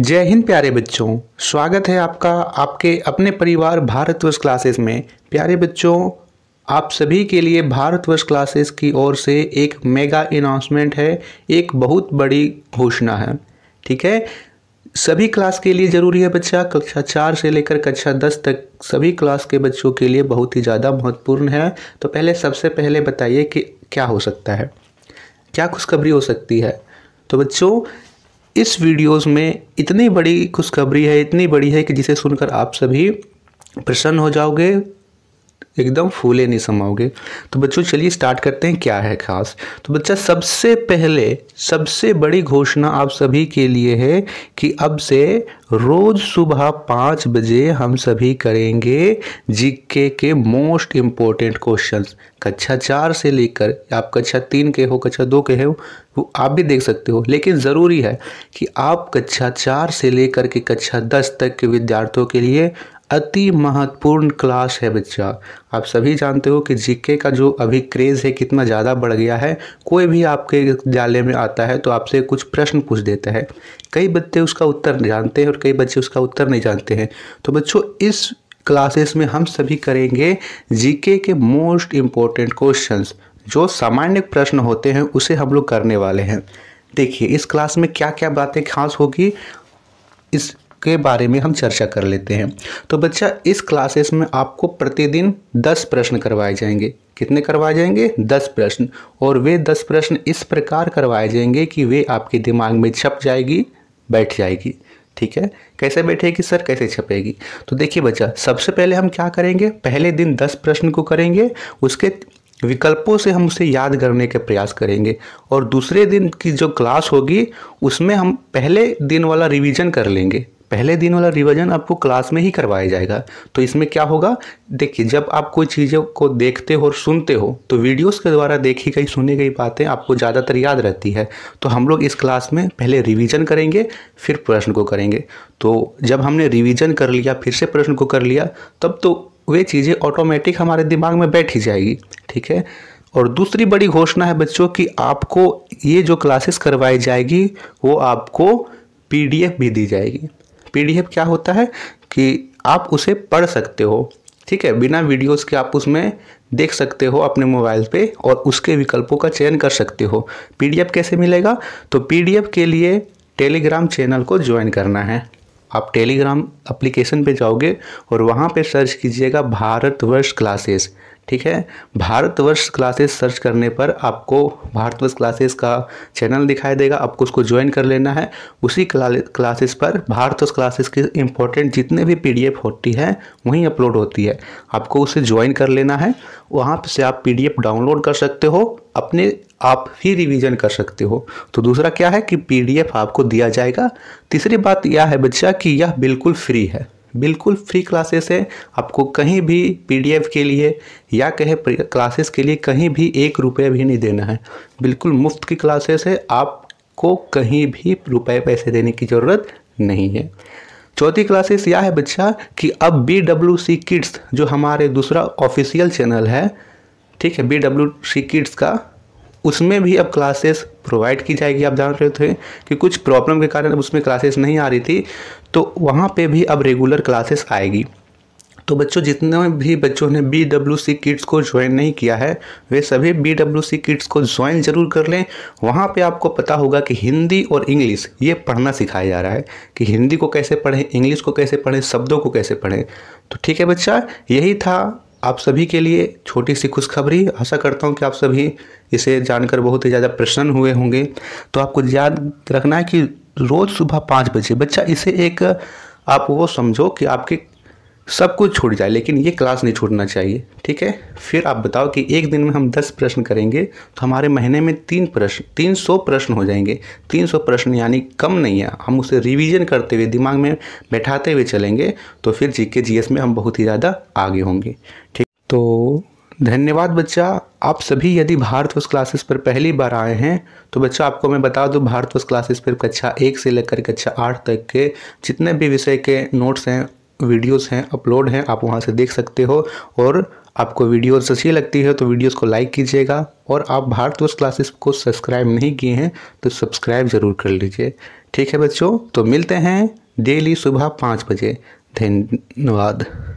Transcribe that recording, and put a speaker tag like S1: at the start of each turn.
S1: जय हिंद प्यारे बच्चों स्वागत है आपका आपके अपने परिवार भारतवर्ष क्लासेस में प्यारे बच्चों आप सभी के लिए भारतवर्ष क्लासेस की ओर से एक मेगा अनाउंसमेंट है एक बहुत बड़ी घोषणा है ठीक है सभी क्लास के लिए ज़रूरी है बच्चा कक्षा चार से लेकर कक्षा दस तक सभी क्लास के बच्चों के लिए बहुत ही ज़्यादा महत्वपूर्ण है तो पहले सबसे पहले बताइए कि क्या हो सकता है क्या खुशखबरी हो सकती है तो बच्चों इस वीडियोस में इतनी बड़ी खुशखबरी है इतनी बड़ी है कि जिसे सुनकर आप सभी प्रसन्न हो जाओगे एकदम फूले नहीं समाओगे तो बच्चों चलिए स्टार्ट करते हैं क्या है खास तो बच्चा सबसे पहले सबसे बड़ी घोषणा आप सभी के लिए है कि अब से रोज सुबह पाँच बजे हम सभी करेंगे जीके के मोस्ट इम्पोर्टेंट क्वेश्चंस कक्षा चार से लेकर आप कक्षा तीन के हो कक्षा दो के हो वो आप भी देख सकते हो लेकिन ज़रूरी है कि आप कक्षा चार से लेकर के कक्षा दस तक के विद्यार्थियों के लिए अति महत्वपूर्ण क्लास है बच्चा आप सभी जानते हो कि जीके का जो अभी क्रेज़ है कितना ज़्यादा बढ़ गया है कोई भी आपके विद्यालय में आता है तो आपसे कुछ प्रश्न पूछ देता है कई बच्चे उसका उत्तर जानते हैं और बट कई बच्चे उसका उत्तर नहीं जानते हैं तो बच्चों इस क्लासेस में हम सभी करेंगे जीके के मोस्ट इम्पोर्टेंट क्वेश्चंस जो सामान्य प्रश्न होते हैं उसे हम लोग करने वाले हैं देखिए इस क्लास में क्या क्या बातें खास होगी इस के बारे में हम चर्चा कर लेते हैं तो बच्चा इस क्लासेस में आपको प्रतिदिन दस प्रश्न करवाए जाएंगे कितने करवाए जाएंगे दस प्रश्न और वे दस प्रश्न इस प्रकार करवाए जाएंगे कि वे आपके दिमाग में छप जाएगी बैठ जाएगी ठीक है कैसे बैठेगी सर कैसे छपेगी तो देखिए बच्चा सबसे पहले हम क्या करेंगे पहले दिन दस प्रश्न को करेंगे उसके विकल्पों से हम उसे याद करने के प्रयास करेंगे और दूसरे दिन की जो क्लास होगी उसमें हम पहले दिन वाला रिवीजन कर लेंगे पहले दिन वाला रिवीजन आपको क्लास में ही करवाया जाएगा तो इसमें क्या होगा देखिए जब आप कोई चीज़ों को देखते हो और सुनते हो तो वीडियोस के द्वारा देखी गई सुनी गई बातें आपको ज़्यादातर याद रहती है तो हम लोग इस क्लास में पहले रिवीजन करेंगे फिर प्रश्न को करेंगे तो जब हमने रिविज़न कर लिया फिर से प्रश्न को कर लिया तब तो वे चीज़ें ऑटोमेटिक हमारे दिमाग में बैठ ही जाएगी ठीक है और दूसरी बड़ी घोषणा है बच्चों कि आपको ये जो क्लासेस करवाई जाएगी वो आपको पीडीएफ भी दी जाएगी पीडीएफ क्या होता है कि आप उसे पढ़ सकते हो ठीक है बिना वीडियोस के आप उसमें देख सकते हो अपने मोबाइल पे और उसके विकल्पों का चयन कर सकते हो पीडीएफ कैसे मिलेगा तो पीडीएफ के लिए टेलीग्राम चैनल को ज्वाइन करना है आप टेलीग्राम एप्लीकेशन पे जाओगे और वहाँ पे सर्च कीजिएगा भारतवर्ष क्लासेस ठीक है भारतवर्ष क्लासेस सर्च करने पर आपको भारतवर्ष क्लासेस का चैनल दिखाई देगा आपको उसको ज्वाइन कर लेना है उसी क्लासेस पर भारतवर्ष क्लासेस की इम्पोर्टेंट जितने भी पीडीएफ होती है वहीं अपलोड होती है आपको उसे ज्वाइन कर लेना है वहाँ से आप पीडीएफ डाउनलोड कर सकते हो अपने आप ही रिवीजन कर सकते हो तो दूसरा क्या है कि पीडीएफ आपको दिया जाएगा तीसरी बात यह है बच्चा कि यह बिल्कुल फ्री है बिल्कुल फ्री क्लासेस है आपको कहीं भी पीडीएफ के लिए या कहे क्लासेस के लिए कहीं भी एक रुपये भी नहीं देना है बिल्कुल मुफ्त की क्लासेस है आपको कहीं भी रुपये पैसे देने की ज़रूरत नहीं है चौथी क्लासेस यह है बच्चा कि अब बी डब्ल्यू सी किड्स जो हमारे दूसरा ऑफिशियल चैनल है ठीक है बी डब्ल्यू सी किड्स का उसमें भी अब क्लासेस प्रोवाइड की जाएगी आप जान रहे थे कि कुछ प्रॉब्लम के कारण अब उसमें क्लासेस नहीं आ रही थी तो वहाँ पे भी अब रेगुलर क्लासेस आएगी तो बच्चों जितने भी बच्चों ने बी डब्ल्यू सी किट्स को ज्वाइन नहीं किया है वे सभी बी डब्ल्यू सी किट्स को ज्वाइन जरूर कर लें वहाँ पे आपको पता होगा कि हिंदी और इंग्लिश ये पढ़ना सिखाया जा रहा है कि हिंदी को कैसे पढ़ें इंग्लिश को कैसे पढ़ें शब्दों को कैसे पढ़ें तो ठीक है बच्चा यही था आप सभी के लिए छोटी सी खुशखबरी आशा करता हूँ कि आप सभी इसे जानकर बहुत ही ज़्यादा प्रसन्न हुए होंगे तो आपको याद रखना है कि रोज़ सुबह पाँच बजे बच्चा इसे एक आप वो समझो कि आपके सब कुछ छूट जाए लेकिन ये क्लास नहीं छूटना चाहिए ठीक है फिर आप बताओ कि एक दिन में हम दस प्रश्न करेंगे तो हमारे महीने में तीन प्रश्न तीन सौ प्रश्न हो जाएंगे तीन सौ प्रश्न यानी कम नहीं है हम उसे रिवीजन करते हुए दिमाग में बैठाते हुए चलेंगे तो फिर जी के जी में हम बहुत ही ज़्यादा आगे होंगे ठीक तो धन्यवाद बच्चा आप सभी यदि भारतवर्ष क्लासेस पर पहली बार आए हैं तो बच्चा आपको मैं बता दूं भारतवर्ष क्लासेस पर कक्षा एक से लेकर कक्षा आठ तक के जितने भी विषय के नोट्स हैं वीडियोस हैं अपलोड हैं आप वहाँ से देख सकते हो और आपको वीडियोस अच्छी लगती है तो वीडियोस को लाइक कीजिएगा और आप भारतवर्ष क्लासेस को सब्सक्राइब नहीं किए हैं तो सब्सक्राइब ज़रूर कर लीजिए ठीक है बच्चों तो मिलते हैं डेली सुबह पाँच बजे धन्यवाद